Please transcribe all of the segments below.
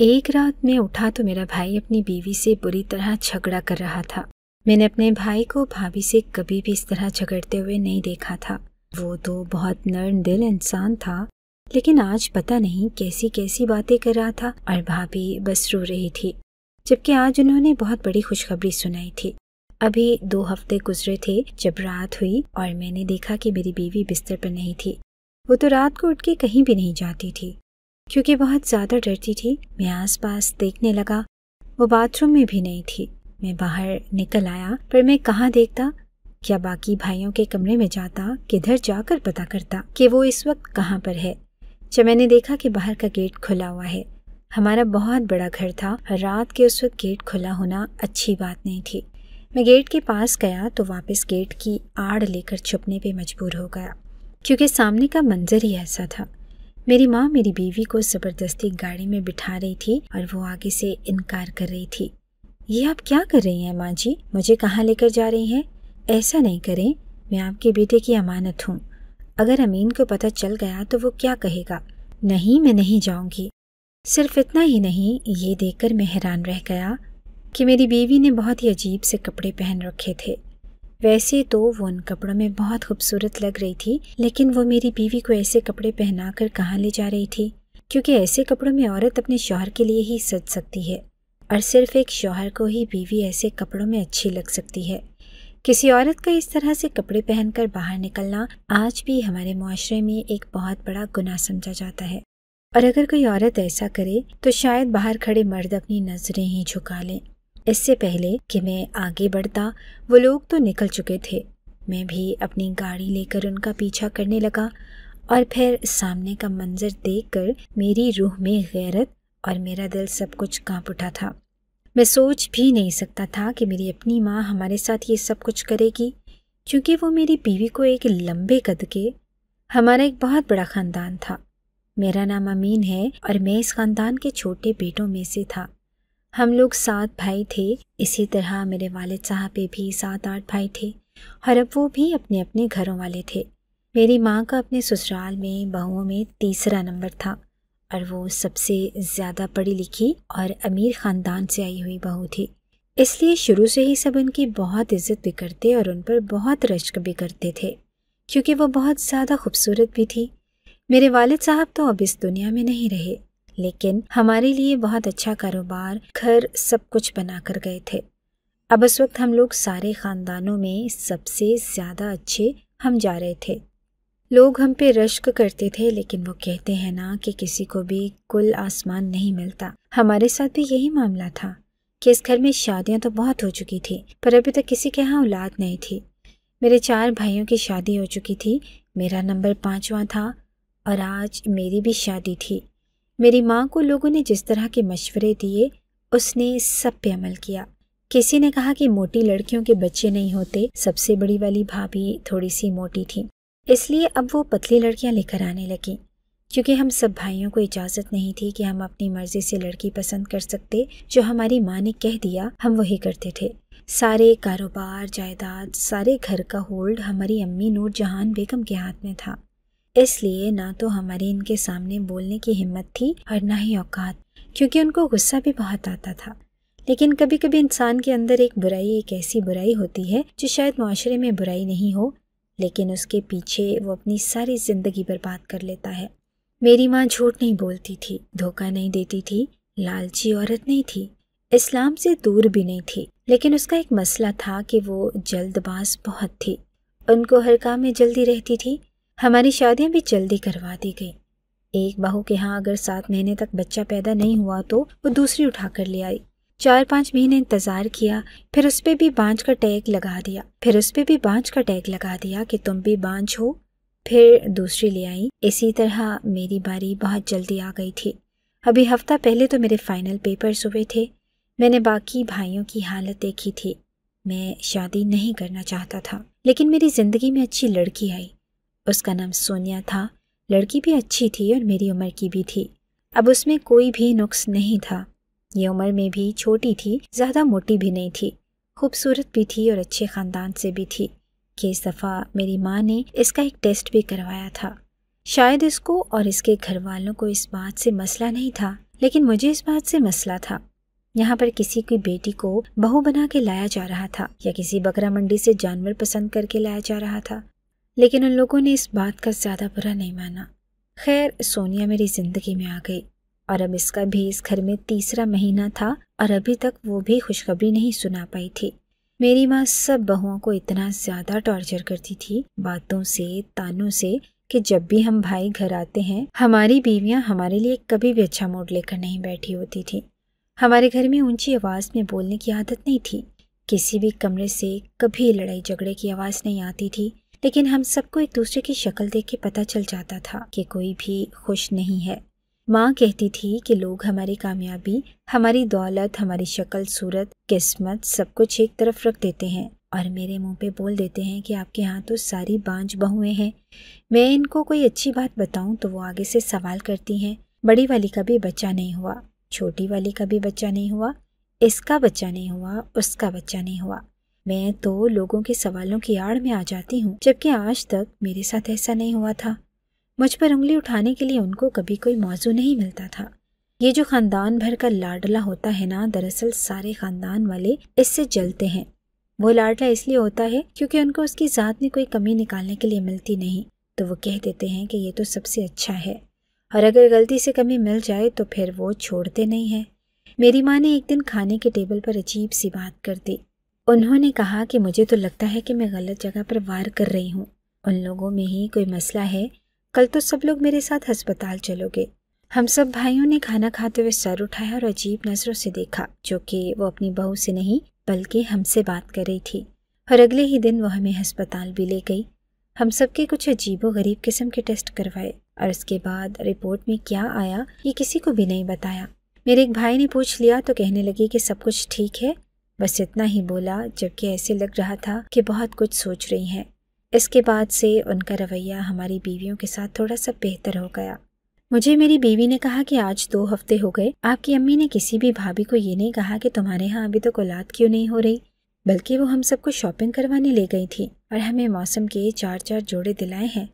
एक रात में उठा तो मेरा भाई अपनी बीवी से बुरी तरह झगड़ा कर रहा था मैंने अपने भाई को भाभी से कभी भी इस तरह झगड़ते हुए नहीं देखा था वो तो बहुत नर्म दिल इंसान था लेकिन आज पता नहीं कैसी कैसी बातें कर रहा था और भाभी बस रो रही थी जबकि आज उन्होंने बहुत बड़ी खुशखबरी सुनाई थी अभी दो हफ्ते गुजरे थे जब रात हुई और मैंने देखा कि मेरी बीवी बिस्तर पर नहीं थी वो तो रात को उठ के कहीं भी नहीं जाती थी क्योंकि बहुत ज़्यादा डरती थी मैं आसपास देखने लगा वो बाथरूम में भी नहीं थी मैं बाहर निकल आया पर मैं कहाँ देखता क्या बाकी भाइयों के कमरे में जाता किधर जाकर पता करता कि वो इस वक्त कहाँ पर है जब मैंने देखा कि बाहर का गेट खुला हुआ है हमारा बहुत बड़ा घर था रात के उस वक्त गेट खुला होना अच्छी बात नहीं थी मैं गेट के पास गया तो वापस गेट की आड़ लेकर छुपने पे मजबूर हो गया क्योंकि सामने का मंजर ही ऐसा था मेरी माँ मेरी बीवी को ज़बरदस्ती गाड़ी में बिठा रही थी और वो आगे से इनकार कर रही थी ये आप क्या कर रही हैं माँ जी मुझे कहाँ लेकर जा रही हैं ऐसा नहीं करें मैं आपके बेटे की अमानत हूँ अगर अमीन को पता चल गया तो वो क्या कहेगा नहीं मैं नहीं जाऊँगी सिर्फ इतना ही नहीं ये देखकर मैं हैरान रह गया कि मेरी बीवी ने बहुत ही अजीब से कपड़े पहन रखे थे वैसे तो वो उन कपड़ों में बहुत खूबसूरत लग रही थी लेकिन वो मेरी बीवी को ऐसे कपड़े पहना कर कहाँ ले जा रही थी क्योंकि ऐसे कपड़ों में औरत अपने शोहर के लिए ही सज सकती है और सिर्फ एक शोहर को ही बीवी ऐसे कपड़ों में अच्छी लग सकती है किसी औरत का इस तरह से कपड़े पहनकर बाहर निकलना आज भी हमारे माशरे में एक बहुत बड़ा गुनाह समझा जाता है और अगर कोई औरत ऐसा करे तो शायद बाहर खड़े मर्द अपनी नज़रें ही झुका लें इससे पहले कि मैं आगे बढ़ता वो लोग तो निकल चुके थे मैं भी अपनी गाड़ी लेकर उनका पीछा करने लगा और फिर सामने का मंजर देखकर मेरी रूह में गैरत और मेरा दिल सब कुछ कांप उठा था मैं सोच भी नहीं सकता था कि मेरी अपनी माँ हमारे साथ ये सब कुछ करेगी क्योंकि वो मेरी बीवी को एक लंबे कद के हमारा एक बहुत बड़ा ख़ानदान था मेरा नाम अमीन है और मैं इस ख़ानदान के छोटे बेटों में से था हम लोग सात भाई थे इसी तरह मेरे वाले साहब पे भी सात आठ भाई थे और अब वो भी अपने अपने घरों वाले थे मेरी माँ का अपने ससुराल में बहुओं में तीसरा नंबर था और वो सबसे ज़्यादा पढ़ी लिखी और अमीर ख़ानदान से आई हुई बहू थी इसलिए शुरू से ही सब उनकी बहुत इज्जत भी करते और उन पर बहुत रश्क भी करते थे क्योंकि वो बहुत ज़्यादा खूबसूरत भी थी मेरे वालिद साहब तो अब इस दुनिया में नहीं रहे लेकिन हमारे लिए बहुत अच्छा कारोबार घर सब कुछ बना कर गए थे अब उस वक्त हम लोग सारे ख़ानदानों में सबसे ज़्यादा अच्छे हम जा रहे थे लोग हम पे रश्क करते थे लेकिन वो कहते हैं ना कि किसी को भी कुल आसमान नहीं मिलता हमारे साथ भी यही मामला था कि इस घर में शादियां तो बहुत हो चुकी थी पर अभी तक किसी के यहाँ औलाद नहीं थी मेरे चार भाइयों की शादी हो चुकी थी मेरा नंबर पाँचवा था और आज मेरी भी शादी थी मेरी माँ को लोगों ने जिस तरह के मशवरे दिए उसने सब पे अमल किया किसी ने कहा कि मोटी लड़कियों के बच्चे नहीं होते सबसे बड़ी वाली भाभी थोड़ी सी मोटी थी इसलिए अब वो पतली लड़कियाँ लेकर आने लगी क्योंकि हम सब भाइयों को इजाज़त नहीं थी कि हम अपनी मर्ज़ी से लड़की पसंद कर सकते जो हमारी माँ ने कह दिया हम वही करते थे सारे कारोबार जायदाद सारे घर का होल्ड हमारी अम्मी नूर जहान बेगम के हाथ में था इसलिए ना तो हमारी इनके सामने बोलने की हिम्मत थी और ना ही औकात क्योंकि उनको गुस्सा भी बहुत आता था लेकिन कभी कभी इंसान के अंदर एक बुराई एक ऐसी बुराई होती है जो शायद माशरे में बुराई नहीं हो लेकिन उसके पीछे वो अपनी सारी ज़िंदगी बर्बाद कर लेता है मेरी माँ झूठ नहीं बोलती थी धोखा नहीं देती थी लालची औरत नहीं थी इस्लाम से दूर भी नहीं थी लेकिन उसका एक मसला था कि वो जल्दबाज बहुत थी उनको हर काम में जल्दी रहती थी हमारी शादियाँ भी जल्दी करवा दी गई एक बहू के यहाँ अगर सात महीने तक बच्चा पैदा नहीं हुआ तो वो दूसरी उठा कर ले आई चार पाँच महीने इंतज़ार किया फिर उस पर भी बांझ का टैग लगा दिया फिर उस पर भी बांझ का टैग लगा दिया कि तुम भी बांझ हो फिर दूसरी ले आई इसी तरह मेरी बारी बहुत जल्दी आ गई थी अभी हफ्ता पहले तो मेरे फाइनल पेपर्स हुए थे मैंने बाकी भाइयों की हालत देखी थी मैं शादी नहीं करना चाहता था लेकिन मेरी ज़िंदगी में अच्छी लड़की आई उसका नाम सोनिया था लड़की भी अच्छी थी और मेरी उम्र की भी थी अब उसमें कोई भी नुक्स नहीं था ये उम्र में भी छोटी थी ज़्यादा मोटी भी नहीं थी खूबसूरत भी थी और अच्छे ख़ानदान से भी थी कि इस दफ़ा मेरी माँ ने इसका एक टेस्ट भी करवाया था शायद इसको और इसके घर वालों को इस बात से मसला नहीं था लेकिन मुझे इस बात से मसला था यहाँ पर किसी की बेटी को बहू बना के लाया जा रहा था या किसी बकरा मंडी से जानवर पसंद करके लाया जा रहा था लेकिन उन लोगों ने इस बात का ज़्यादा बुरा नहीं माना खैर सोनिया मेरी ज़िंदगी में आ गई और अब इसका भी इस घर में तीसरा महीना था और अभी तक वो भी खुशखबरी नहीं सुना पाई थी मेरी माँ सब बहुओं को इतना ज़्यादा टॉर्चर करती थी बातों से तानों से कि जब भी हम भाई घर आते हैं हमारी बीवियाँ हमारे लिए कभी भी अच्छा मूड लेकर नहीं बैठी होती थी हमारे घर में ऊंची आवाज़ में बोलने की आदत नहीं थी किसी भी कमरे से कभी लड़ाई झगड़े की आवाज़ नहीं आती थी लेकिन हम सबको एक दूसरे की शक्ल देख के पता चल जाता था कि कोई भी खुश नहीं है माँ कहती थी कि लोग हमारी कामयाबी हमारी दौलत हमारी शक्ल सूरत किस्मत सब कुछ एक तरफ रख देते हैं और मेरे मुंह पे बोल देते हैं कि आपके यहाँ तो सारी बांझ बहुएं हैं मैं इनको कोई अच्छी बात बताऊँ तो वो आगे से सवाल करती हैं बड़ी वाली का भी बच्चा नहीं हुआ छोटी वाली का भी बच्चा नहीं हुआ इसका बच्चा नहीं हुआ उसका बच्चा नहीं हुआ मैं तो लोगों के सवालों की आड़ में आ जाती हूँ जबकि आज तक मेरे साथ ऐसा नहीं हुआ था मुझ पर उंगली उठाने के लिए उनको कभी कोई मौजू नहीं मिलता था ये जो खानदान भर का लाडला होता है ना दरअसल सारे खानदान वाले इससे जलते हैं वो लाडला इसलिए होता है क्योंकि उनको उसकी ज़ात में कोई कमी निकालने के लिए मिलती नहीं तो वो कह देते हैं कि ये तो सबसे अच्छा है और अगर गलती से कमी मिल जाए तो फिर वो छोड़ते नहीं हैं मेरी माँ ने एक दिन खाने के टेबल पर अजीब सी बात कर दी उन्होंने कहा कि मुझे तो लगता है कि मैं गलत जगह पर वार कर रही हूँ उन लोगों में ही कोई मसला है कल तो सब लोग मेरे साथ अस्पताल चलोगे हम सब भाइयों ने खाना खाते हुए सर उठाया और अजीब नज़रों से देखा जो कि वो अपनी बहू से नहीं बल्कि हमसे बात कर रही थी और अगले ही दिन वो हमें अस्पताल भी ले गई हम सब के कुछ अजीबो गरीब किस्म के टेस्ट करवाए और इसके बाद रिपोर्ट में क्या आया ये किसी को भी नहीं बताया मेरे एक भाई ने पूछ लिया तो कहने लगी कि सब कुछ ठीक है बस इतना ही बोला जबकि ऐसे लग रहा था कि बहुत कुछ सोच रही हैं इसके बाद से उनका रवैया हमारी बीवियों के साथ थोड़ा सा बेहतर हो गया मुझे मेरी बीवी ने कहा कि आज दो हफ्ते हो गए आपकी अम्मी ने किसी भी भाभी को ये नहीं कहा कि तुम्हारे यहाँ अभी तो औलाद क्यों नहीं हो रही बल्कि वो हम सबको शॉपिंग करवाने ले गई थी और हमें मौसम के चार चार जोड़े दिलाए हैं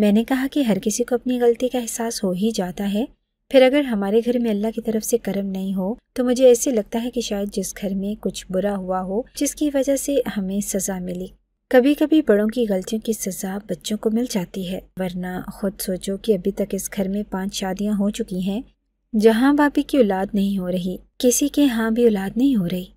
मैंने कहा कि हर किसी को अपनी गलती का एहसास हो ही जाता है फिर अगर हमारे घर में अल्लाह की तरफ से कर्म नहीं हो तो मुझे ऐसे लगता है कि शायद जिस घर में कुछ बुरा हुआ हो जिसकी वजह से हमें सज़ा मिली कभी कभी बड़ों की गलतियों की सज़ा बच्चों को मिल जाती है वरना खुद सोचो कि अभी तक इस घर में पांच शादियां हो चुकी हैं जहां बापी की औलाद नहीं हो रही किसी के यहाँ भी औलाद नहीं हो रही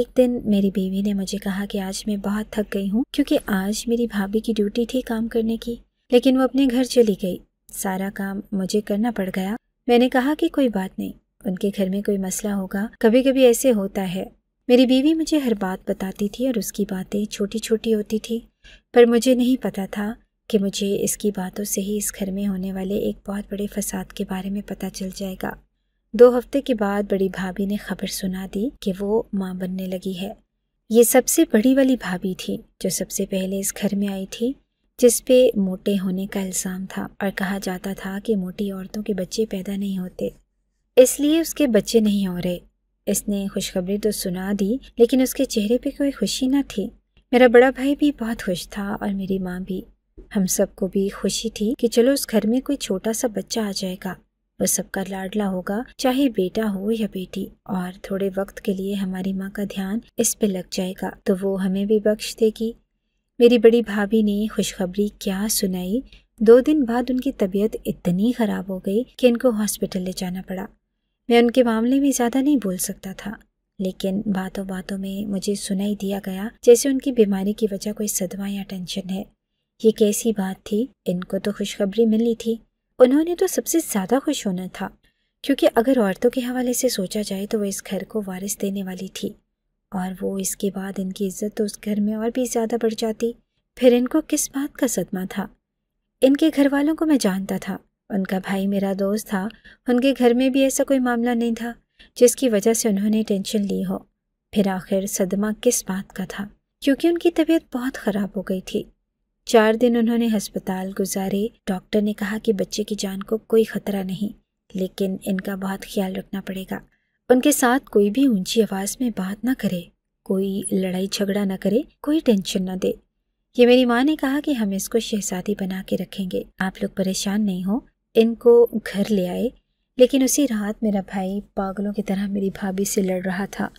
एक दिन मेरी बीवी ने मुझे कहा कि आज मैं बहुत थक गई हूँ क्योंकि आज मेरी भाभी की ड्यूटी थी काम करने की लेकिन वो अपने घर चली गई सारा काम मुझे करना पड़ गया मैंने कहा कि कोई बात नहीं उनके घर में कोई मसला होगा कभी कभी ऐसे होता है मेरी बीवी मुझे हर बात बताती थी और उसकी बातें छोटी छोटी होती थी पर मुझे नहीं पता था कि मुझे इसकी बातों से ही इस घर में होने वाले एक बहुत बड़े फसाद के बारे में पता चल जाएगा दो हफ्ते के बाद बड़ी भाभी ने खबर सुना दी कि वो माँ बनने लगी है ये सबसे बड़ी वाली भाभी थी जो सबसे पहले इस घर में आई थी जिस पे मोटे होने का इल्ज़ाम था और कहा जाता था कि मोटी औरतों के बच्चे पैदा नहीं होते इसलिए उसके बच्चे नहीं हो रहे इसने खुशखबरी तो सुना दी लेकिन उसके चेहरे पे कोई खुशी ना थी मेरा बड़ा भाई भी बहुत खुश था और मेरी माँ भी हम सबको भी खुशी थी कि चलो उस घर में कोई छोटा सा बच्चा आ जाएगा वो सबका लाडला होगा चाहे बेटा हो या बेटी और थोड़े वक्त के लिए हमारी माँ का ध्यान इस पे लग जाएगा तो वो हमें भी बख्श देगी मेरी बड़ी भाभी ने खुशखबरी क्या सुनाई दो दिन बाद उनकी तबीयत इतनी ख़राब हो गई कि इनको हॉस्पिटल ले जाना पड़ा मैं उनके मामले में ज़्यादा नहीं बोल सकता था लेकिन बातों बातों में मुझे सुनाई दिया गया जैसे उनकी बीमारी की वजह कोई सदमा या टेंशन है ये कैसी बात थी इनको तो खुशखबरी मिलनी थी उन्होंने तो सबसे ज़्यादा खुश होना था क्योंकि अगर औरतों के हवाले से सोचा जाए तो वह इस घर को वारिस देने वाली थी और वो इसके बाद इनकी इज्जत तो उस घर में और भी ज़्यादा बढ़ जाती फिर इनको किस बात का सदमा था इनके घर वालों को मैं जानता था उनका भाई मेरा दोस्त था उनके घर में भी ऐसा कोई मामला नहीं था जिसकी वजह से उन्होंने टेंशन ली हो फिर आखिर सदमा किस बात का था क्योंकि उनकी तबीयत बहुत ख़राब हो गई थी चार दिन उन्होंने अस्पताल गुजारे डॉक्टर ने कहा कि बच्चे की जान को कोई ख़तरा नहीं लेकिन इनका बहुत ख्याल रखना पड़ेगा उनके साथ कोई भी ऊंची आवाज़ में बात ना करे कोई लड़ाई झगड़ा ना करे कोई टेंशन ना दे ये मेरी माँ ने कहा कि हम इसको शहजादी बना के रखेंगे आप लोग परेशान नहीं हो इनको घर ले आए लेकिन उसी रात मेरा भाई पागलों की तरह मेरी भाभी से लड़ रहा था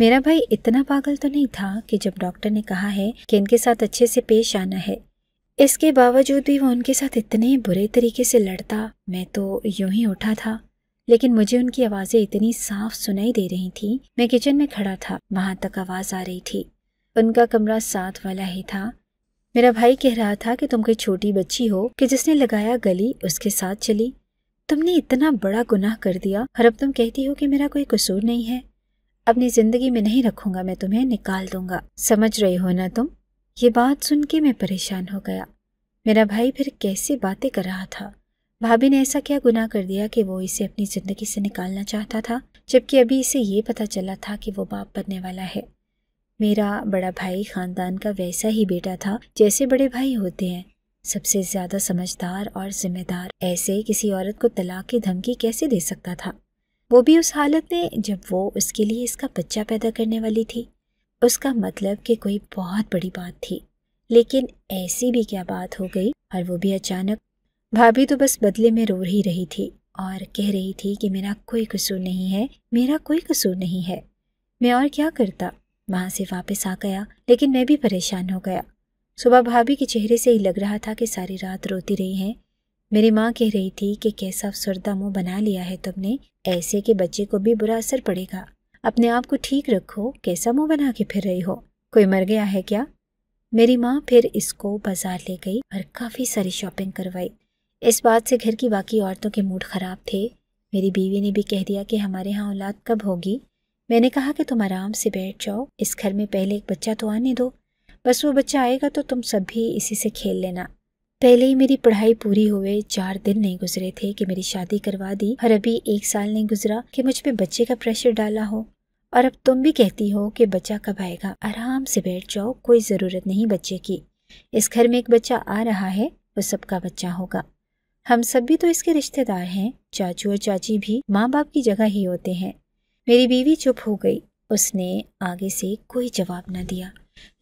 मेरा भाई इतना पागल तो नहीं था कि जब डॉक्टर ने कहा है कि इनके साथ अच्छे से पेश आना है इसके बावजूद भी वो उनके साथ इतने बुरे तरीके से लड़ता मैं तो यूं ही उठा था लेकिन मुझे उनकी आवाज़ें इतनी साफ सुनाई दे रही थी मैं किचन में खड़ा था वहां तक आवाज़ आ रही थी उनका कमरा साथ वाला ही था मेरा भाई कह रहा था कि तुम कोई छोटी बच्ची हो कि जिसने लगाया गली उसके साथ चली तुमने इतना बड़ा गुनाह कर दिया और अब तुम कहती हो कि मेरा कोई कसूर नहीं है अपनी जिंदगी में नहीं रखूंगा मैं तुम्हें निकाल दूंगा समझ रही हो ना तुम ये बात सुन के मैं परेशान हो गया मेरा भाई फिर कैसी बातें कर रहा था भाभी ने ऐसा क्या गुनाह कर दिया कि वो इसे अपनी ज़िंदगी से निकालना चाहता था जबकि अभी इसे ये पता चला था कि वो बाप बनने वाला है मेरा बड़ा भाई ख़ानदान का वैसा ही बेटा था जैसे बड़े भाई होते हैं सबसे ज़्यादा समझदार और जिम्मेदार ऐसे किसी औरत को तलाक की धमकी कैसे दे सकता था वो भी उस हालत में जब वो उसके लिए इसका बच्चा पैदा करने वाली थी उसका मतलब कि कोई बहुत बड़ी बात थी लेकिन ऐसी भी क्या बात हो गई और वो भी अचानक भाभी तो बस बदले में रो ही रही थी और कह रही थी कि मेरा कोई कसूर नहीं है मेरा कोई कसूर नहीं है मैं और क्या करता वहाँ से वापस आ गया लेकिन मैं भी परेशान हो गया सुबह भाभी के चेहरे से ही लग रहा था कि सारी रात रोती रही हैं मेरी माँ कह रही थी कि कैसा अफसरदा मुँह बना लिया है तुमने ऐसे के बच्चे को भी बुरा असर पड़ेगा अपने आप को ठीक रखो कैसा मुँह बना के फिर रही हो कोई मर गया है क्या मेरी माँ फिर इसको बाजार ले गई और काफ़ी सारी शॉपिंग करवाई इस बात से घर की बाकी औरतों के मूड ख़राब थे मेरी बीवी ने भी कह दिया कि हमारे यहाँ औलाद कब होगी मैंने कहा कि तुम आराम से बैठ जाओ इस घर में पहले एक बच्चा तो आने दो बस वो बच्चा आएगा तो तुम सब भी इसी से खेल लेना पहले ही मेरी पढ़ाई पूरी हुए चार दिन नहीं गुजरे थे कि मेरी शादी करवा दी और अभी एक साल नहीं गुजरा कि मुझ पे बच्चे का प्रेशर डाला हो और अब तुम भी कहती हो कि बच्चा कब आएगा आराम से बैठ जाओ कोई ज़रूरत नहीं बच्चे की इस घर में एक बच्चा आ रहा है वो सबका बच्चा होगा हम सब भी तो इसके रिश्तेदार हैं चाचू और चाची भी माँ बाप की जगह ही होते हैं मेरी बीवी चुप हो गई उसने आगे से कोई जवाब न दिया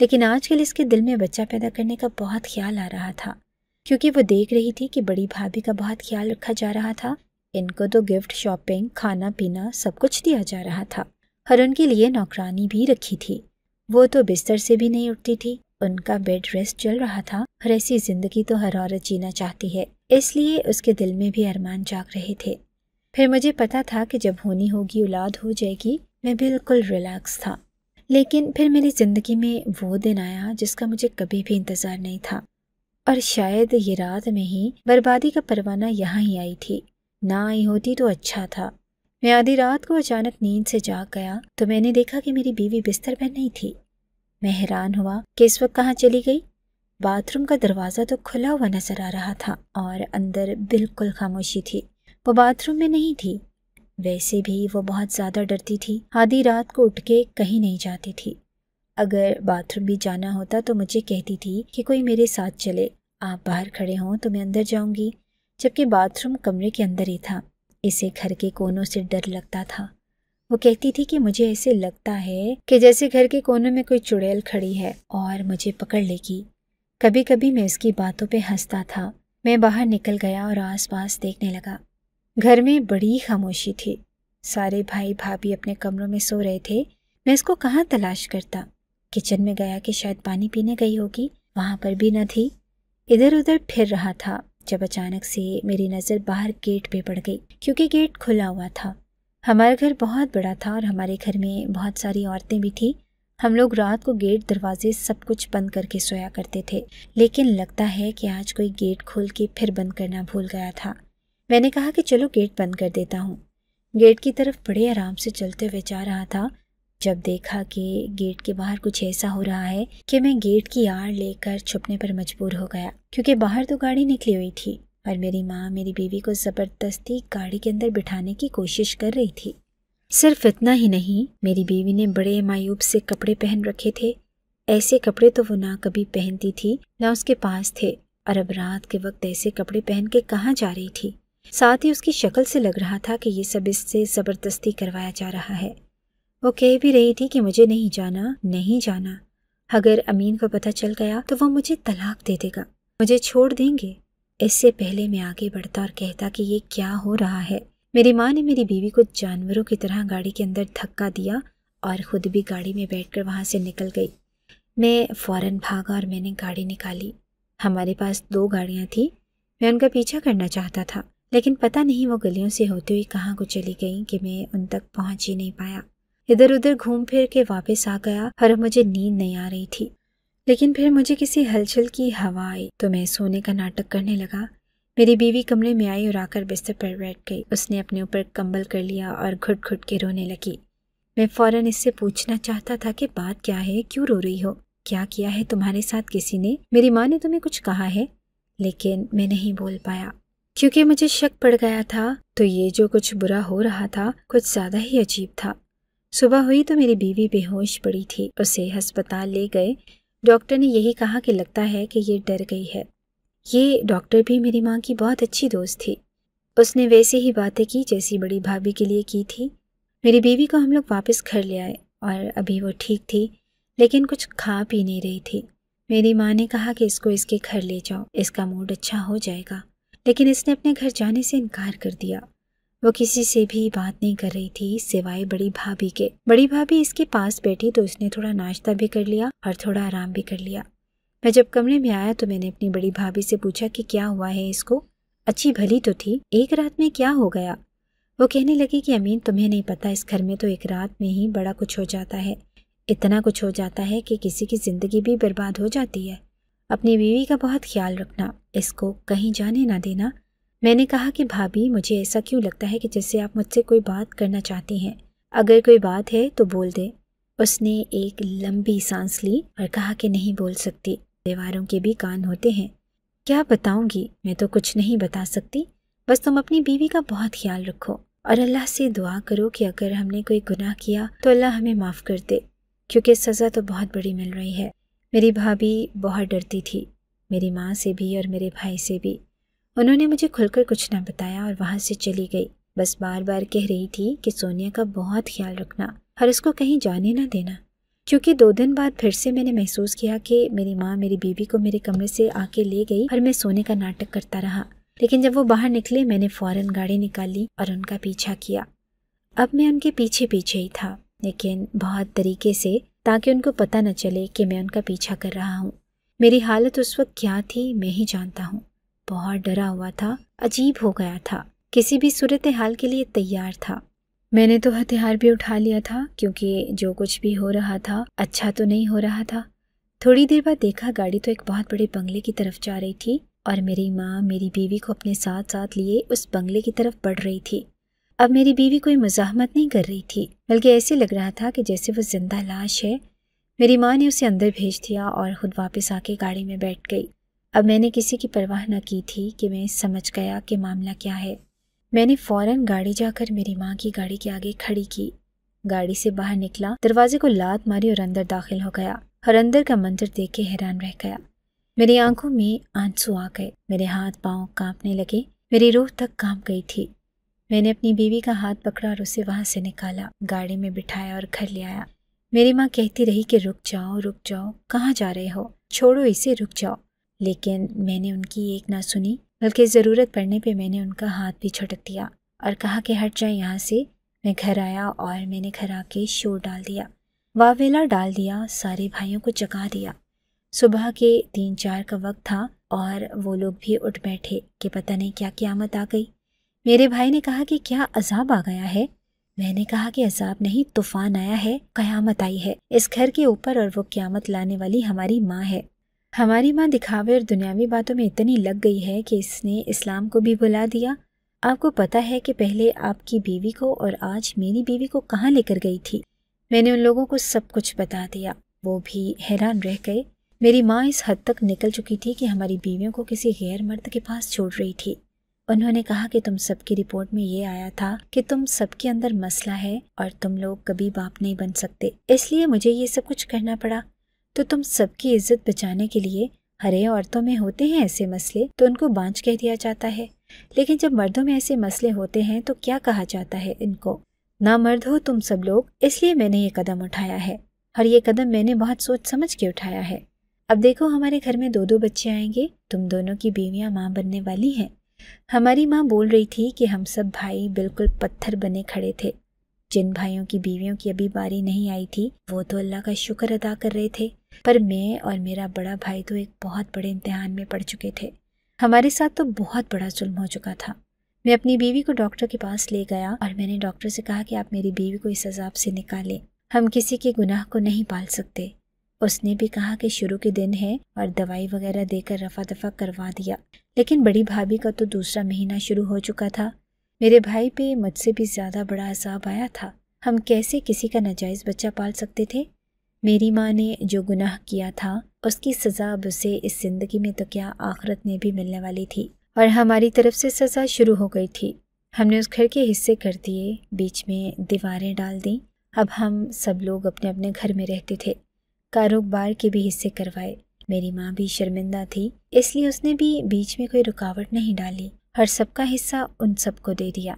लेकिन आजकल इसके दिल में बच्चा पैदा करने का बहुत ख्याल आ रहा था क्योंकि वो देख रही थी कि बड़ी भाभी का बहुत ख्याल रखा जा रहा था इनको तो गिफ्ट शॉपिंग खाना पीना सब कुछ दिया जा रहा था और उनके लिए नौकरानी भी रखी थी वो तो बिस्तर से भी नहीं उठती थी उनका बेड रेस्ट चल रहा था और ऐसी जिंदगी तो हर औरत जीना चाहती है इसलिए उसके दिल में भी अरमान जाग रहे थे फिर मुझे पता था कि जब होनी होगी औलाद हो जाएगी मैं बिल्कुल रिलैक्स था लेकिन फिर मेरी ज़िंदगी में वो दिन आया जिसका मुझे कभी भी इंतज़ार नहीं था और शायद ये रात में ही बर्बादी का परवाना यहाँ ही आई थी ना आई होती तो अच्छा था मैं आधी रात को अचानक नींद से जाग गया तो मैंने देखा कि मेरी बीवी बिस्तर पर नहीं थी मैं हैरान हुआ कि इस वक्त कहाँ चली गई बाथरूम का दरवाज़ा तो खुला हुआ नज़र आ रहा था और अंदर बिल्कुल खामोशी थी वो बाथरूम में नहीं थी वैसे भी वो बहुत ज़्यादा डरती थी आधी रात को उठ के कहीं नहीं जाती थी अगर बाथरूम भी जाना होता तो मुझे कहती थी कि कोई मेरे साथ चले आप बाहर खड़े हों तो मैं अंदर जाऊंगी जबकि बाथरूम कमरे के अंदर ही था इसे घर के कोनों से डर लगता था वो कहती थी कि मुझे ऐसे लगता है कि जैसे घर के कोनों में कोई चुड़ैल खड़ी है और मुझे पकड़ लेगी कभी कभी मैं उसकी बातों पे हंसता था मैं बाहर निकल गया और आसपास देखने लगा घर में बड़ी खामोशी थी सारे भाई भाभी अपने कमरों में सो रहे थे मैं इसको कहाँ तलाश करता किचन में गया कि शायद पानी पीने गई होगी वहाँ पर भी न थी इधर उधर फिर रहा था जब अचानक से मेरी नज़र बाहर गेट पे पड़ गई क्योंकि गेट खुला हुआ था हमारा घर बहुत बड़ा था और हमारे घर में बहुत सारी औरतें भी थीं हम लोग रात को गेट दरवाजे सब कुछ बंद करके सोया करते थे लेकिन लगता है कि आज कोई गेट खोल के फिर बंद करना भूल गया था मैंने कहा कि चलो गेट बंद कर देता हूँ गेट की तरफ बड़े आराम से चलते हुए जा रहा था जब देखा कि गेट के बाहर कुछ ऐसा हो रहा है कि मैं गेट की आड़ लेकर छुपने पर मजबूर हो गया क्योंकि बाहर तो गाड़ी निकली हुई थी और मेरी माँ मेरी बीवी को ज़बरदस्ती गाड़ी के अंदर बिठाने की कोशिश कर रही थी सिर्फ इतना ही नहीं मेरी बीवी ने बड़े मायूब से कपड़े पहन रखे थे ऐसे कपड़े तो वो ना कभी पहनती थी ना उसके पास थे और अब रात के वक्त ऐसे कपड़े पहन के कहाँ जा रही थी साथ ही उसकी शक्ल से लग रहा था कि ये सब इससे ज़बरदस्ती करवाया जा रहा है वो कह भी रही थी कि मुझे नहीं जाना नहीं जाना अगर अमीन को पता चल गया तो वो मुझे तलाक दे देगा मुझे छोड़ देंगे इससे पहले मैं आगे बढ़ता और कहता कि ये क्या हो रहा है मेरी माँ ने मेरी बीवी को जानवरों की तरह गाड़ी के अंदर धक्का दिया और ख़ुद भी गाड़ी में बैठकर वहाँ से निकल गई मैं फ़ौरन भागा और मैंने गाड़ी निकाली हमारे पास दो गाड़ियाँ थीं मैं उनका पीछा करना चाहता था लेकिन पता नहीं वो गलियों से होते हुए कहाँ को चली गई कि मैं उन तक पहुँच ही नहीं पाया इधर उधर घूम फिर के वापस आ गया और मुझे नींद नहीं आ रही थी लेकिन फिर मुझे किसी हलचल की हवा आई तो मैं सोने का नाटक करने लगा मेरी बीवी कमरे में आई और आकर बिस्तर पर बैठ गई उसने अपने ऊपर कंबल कर लिया और घुट घुट के रोने लगी मैं फ़ौरन इससे पूछना चाहता था कि बात क्या है क्यों रो रही हो क्या किया है तुम्हारे साथ किसी ने मेरी माँ ने तुम्हें कुछ कहा है लेकिन मैं नहीं बोल पाया क्योंकि मुझे शक पड़ गया था तो ये जो कुछ बुरा हो रहा था कुछ ज़्यादा ही अजीब था सुबह हुई तो मेरी बीवी बेहोश पड़ी थी उसे अस्पताल ले गए डॉक्टर ने यही कहा कि लगता है कि ये डर गई है ये डॉक्टर भी मेरी माँ की बहुत अच्छी दोस्त थी उसने वैसे ही बातें की जैसी बड़ी भाभी के लिए की थी मेरी बीवी को हम लोग वापस घर ले आए और अभी वो ठीक थी लेकिन कुछ खा पी नहीं रही थी मेरी माँ ने कहा कि इसको इसके घर ले जाओ इसका मूड अच्छा हो जाएगा लेकिन इसने अपने घर जाने से इनकार कर दिया वो किसी से भी बात नहीं कर रही थी सिवाय बड़ी भाभी के बड़ी भाभी इसके पास बैठी तो उसने थोड़ा नाश्ता भी कर लिया और थोड़ा आराम भी कर लिया मैं जब कमरे में आया तो मैंने अपनी बड़ी भाभी से पूछा कि क्या हुआ है इसको अच्छी भली तो थी एक रात में क्या हो गया वो कहने लगी कि अमीन तुम्हें नहीं पता इस घर में तो एक रात में ही बड़ा कुछ हो जाता है इतना कुछ हो जाता है कि किसी की ज़िंदगी भी बर्बाद हो जाती है अपनी बीवी का बहुत ख्याल रखना इसको कहीं जाने ना देना मैंने कहा कि भाभी मुझे ऐसा क्यों लगता है कि जैसे आप मुझसे कोई बात करना चाहती हैं अगर कोई बात है तो बोल दें उसने एक लंबी सांस ली और कहा कि नहीं बोल सकती दीवारों के भी कान होते हैं क्या बताऊंगी मैं तो कुछ नहीं बता सकती बस तुम अपनी बीवी का बहुत ख्याल रखो और अल्लाह से दुआ करो कि अगर हमने कोई गुनाह किया तो अल्लाह हमें माफ़ कर दे क्योंकि सज़ा तो बहुत बड़ी मिल रही है मेरी भाभी बहुत डरती थी मेरी माँ से भी और मेरे भाई से भी उन्होंने मुझे खुलकर कुछ ना बताया और वहाँ से चली गई बस बार बार कह रही थी कि सोनिया का बहुत ख्याल रखना और उसको कहीं जाने ना देना क्योंकि दो दिन बाद फिर से मैंने महसूस किया कि मेरी माँ मेरी बीबी को मेरे कमरे से आके ले गई और मैं सोने का नाटक करता रहा लेकिन जब वो बाहर निकले मैंने फौरन गाड़ी निकाली और उनका पीछा किया अब मैं उनके पीछे पीछे ही था लेकिन बहुत तरीके से ताकि उनको पता न चले कि मैं उनका पीछा कर रहा हूँ मेरी हालत उस वक्त क्या थी मैं ही जानता हूँ बहुत डरा हुआ था अजीब हो गया था किसी भी सूरत हाल के लिए तैयार था मैंने तो हथियार भी उठा लिया था क्योंकि जो कुछ भी हो रहा था अच्छा तो नहीं हो रहा था थोड़ी देर बाद देखा गाड़ी तो एक बहुत बड़े बंगले की तरफ जा रही थी और मेरी माँ मेरी बीवी को अपने साथ साथ लिए उस बंगले की तरफ बढ़ रही थी अब मेरी बीवी कोई मजाहमत नहीं कर रही थी बल्कि ऐसे लग रहा था कि जैसे वो जिंदा लाश है मेरी माँ ने उसे अंदर भेज दिया और ख़ुद वापस आके गाड़ी में बैठ गई अब मैंने किसी की परवाह न की थी कि मैं समझ गया कि मामला क्या है मैंने फौरन गाड़ी जाकर मेरी माँ की गाड़ी के आगे खड़ी की गाड़ी से बाहर निकला दरवाजे को लात मारी और अंदर दाखिल हो गया और अंदर का मंजर देख के हैरान रह गया मेरी आंखों में आंसू आ गए मेरे हाथ पांव कांपने लगे मेरी रूह तक कांप गई थी मैंने अपनी बीवी का हाथ पकड़ा और उसे वहां से निकाला गाड़ी में बिठाया और घर ले आया मेरी माँ कहती रही कि रुक जाओ रुक जाओ कहाँ जा रहे हो छोड़ो इसे रुक जाओ लेकिन मैंने उनकी एक ना सुनी बल्कि ज़रूरत पड़ने पे मैंने उनका हाथ भी छटक दिया और कहा कि हट जाए यहाँ से मैं घर आया और मैंने घर आके शोर डाल दिया वावेला डाल दिया सारे भाइयों को जगा दिया सुबह के तीन चार का वक्त था और वो लोग भी उठ बैठे कि पता नहीं क्या क्यामत आ गई मेरे भाई ने कहा कि क्या अजाब आ गया है मैंने कहा कि अजाब नहीं तूफान आया है क़्यामत आई है इस घर के ऊपर और वो क्यामत लाने वाली हमारी माँ है हमारी माँ दिखावे और दुनियावी बातों में इतनी लग गई है कि इसने इस्लाम को भी बुला दिया आपको पता है कि पहले आपकी बीवी को और आज मेरी बीवी को कहाँ लेकर गई थी मैंने उन लोगों को सब कुछ बता दिया वो भी हैरान रह गए मेरी माँ इस हद तक निकल चुकी थी कि हमारी बीवियों को किसी गैर मर्द के पास छोड़ रही थी उन्होंने कहा कि तुम सबकी रिपोर्ट में ये आया था कि तुम सबके अंदर मसला है और तुम लोग कभी बाप नहीं बन सकते इसलिए मुझे ये सब कुछ करना पड़ा तो तुम सबकी इज्जत बचाने के लिए हरे औरतों में होते हैं ऐसे मसले तो उनको बांझ कह दिया जाता है लेकिन जब मर्दों में ऐसे मसले होते हैं तो क्या कहा जाता है इनको ना मर्द हो तुम सब लोग इसलिए मैंने ये कदम उठाया है और ये कदम मैंने बहुत सोच समझ के उठाया है अब देखो हमारे घर में दो दो बच्चे आएंगे तुम दोनों की बीवियाँ माँ बनने वाली हैं हमारी माँ बोल रही थी कि हम सब भाई बिल्कुल पत्थर बने खड़े थे जिन भाइयों की बीवियों की अभी बारी नहीं आई थी वो तो अल्लाह का शुक्र अदा कर रहे थे पर मैं और मेरा बड़ा भाई तो एक बहुत बड़े इम्तहान में पड़ चुके थे हमारे साथ तो बहुत बड़ा जुल्म हो चुका था मैं अपनी बीवी को डॉक्टर के पास ले गया और मैंने डॉक्टर से कहा कि आप मेरी बीवी को इस अजाब से निकालें हम किसी के गुनाह को नहीं पाल सकते उसने भी कहा कि शुरू के दिन है और दवाई वगैरह देकर रफा दफा करवा दिया लेकिन बड़ी भाभी का तो दूसरा महीना शुरू हो चुका था मेरे भाई पे मुझसे भी ज़्यादा बड़ा असाब आया था हम कैसे किसी का नाजायज़ बच्चा पाल सकते थे मेरी माँ ने जो गुनाह किया था उसकी सज़ा अब उसे इस ज़िंदगी में तो क्या आखरत में भी मिलने वाली थी और हमारी तरफ से सज़ा शुरू हो गई थी हमने उस घर के हिस्से कर दिए बीच में दीवारें डाल दी अब हम सब लोग अपने अपने घर में रहते थे कारोबार के भी हिस्से करवाए मेरी माँ भी शर्मिंदा थी इसलिए उसने भी बीच में कोई रुकावट नहीं डाली हर सबका हिस्सा उन सबको दे दिया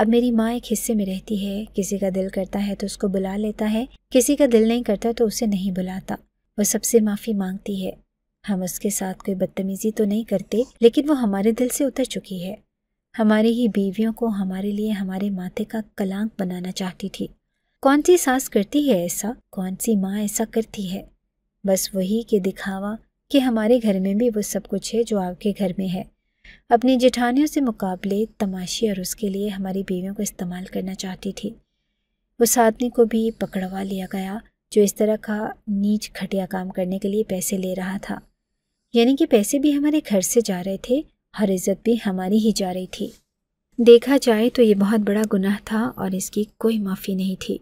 अब मेरी माँ एक हिस्से में रहती है किसी का दिल करता है तो उसको बुला लेता है किसी का दिल नहीं करता तो उसे नहीं बुलाता वो सबसे माफ़ी मांगती है हम उसके साथ कोई बदतमीज़ी तो नहीं करते लेकिन वो हमारे दिल से उतर चुकी है हमारी ही बीवियों को हमारे लिए हमारे माथे का कलांक बनाना चाहती थी कौन सी सास करती है ऐसा कौन सी माँ ऐसा करती है बस वही के दिखावा कि हमारे घर में भी वो सब कुछ है जो आपके घर में है अपनी जेठानियों से मुकाबले तमाशी और उसके लिए हमारी बीवियों को इस्तेमाल करना चाहती थी उस आदमी को भी पकड़वा लिया गया जो इस तरह का नीच खटिया काम करने के लिए पैसे ले रहा था यानी कि पैसे भी हमारे घर से जा रहे थे और इज्जत भी हमारी ही जा रही थी देखा जाए तो ये बहुत बड़ा गुनाह था और इसकी कोई माफ़ी नहीं थी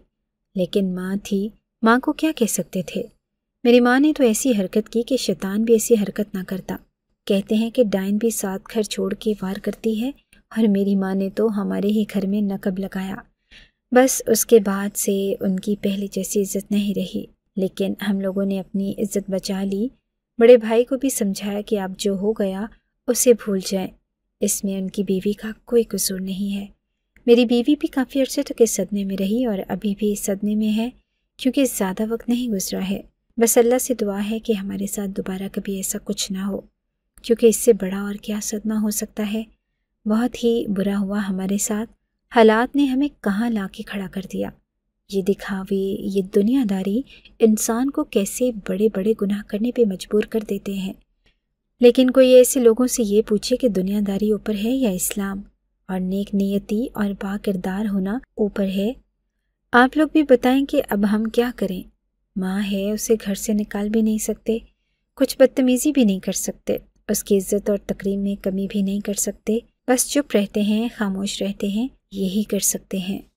लेकिन माँ थी माँ को क्या कह सकते थे मेरी माँ ने तो ऐसी हरकत की कि शैतान भी ऐसी हरकत ना करता कहते हैं कि डाइन भी सात घर छोड़ के वार करती है और मेरी माँ ने तो हमारे ही घर में नकब लगाया बस उसके बाद से उनकी पहले जैसी इज्जत नहीं रही लेकिन हम लोगों ने अपनी इज्जत बचा ली बड़े भाई को भी समझाया कि आप जो हो गया उसे भूल जाएं इसमें उनकी बीवी का कोई कसूर नहीं है मेरी बीवी भी काफ़ी अर्से तक इस सदमे में रही और अभी भी इस सदमे में है क्योंकि ज़्यादा वक्त नहीं गुजरा है बस अल्लाह से दुआ है कि हमारे साथ दोबारा कभी ऐसा कुछ ना हो क्योंकि इससे बड़ा और क्या सदमा हो सकता है बहुत ही बुरा हुआ हमारे साथ हालात ने हमें कहाँ ला के खड़ा कर दिया ये दिखावे ये दुनियादारी इंसान को कैसे बड़े बड़े गुनाह करने पे मजबूर कर देते हैं लेकिन कोई ऐसे लोगों से ये पूछे कि दुनियादारी ऊपर है या इस्लाम और नेक नियति और किरदार होना ऊपर है आप लोग भी बताएं कि अब हम क्या करें माँ है उसे घर से निकाल भी नहीं सकते कुछ बदतमीज़ी भी नहीं कर सकते उसकी इज्जत और तकरीम में कमी भी नहीं कर सकते बस चुप रहते हैं खामोश रहते हैं यही कर सकते हैं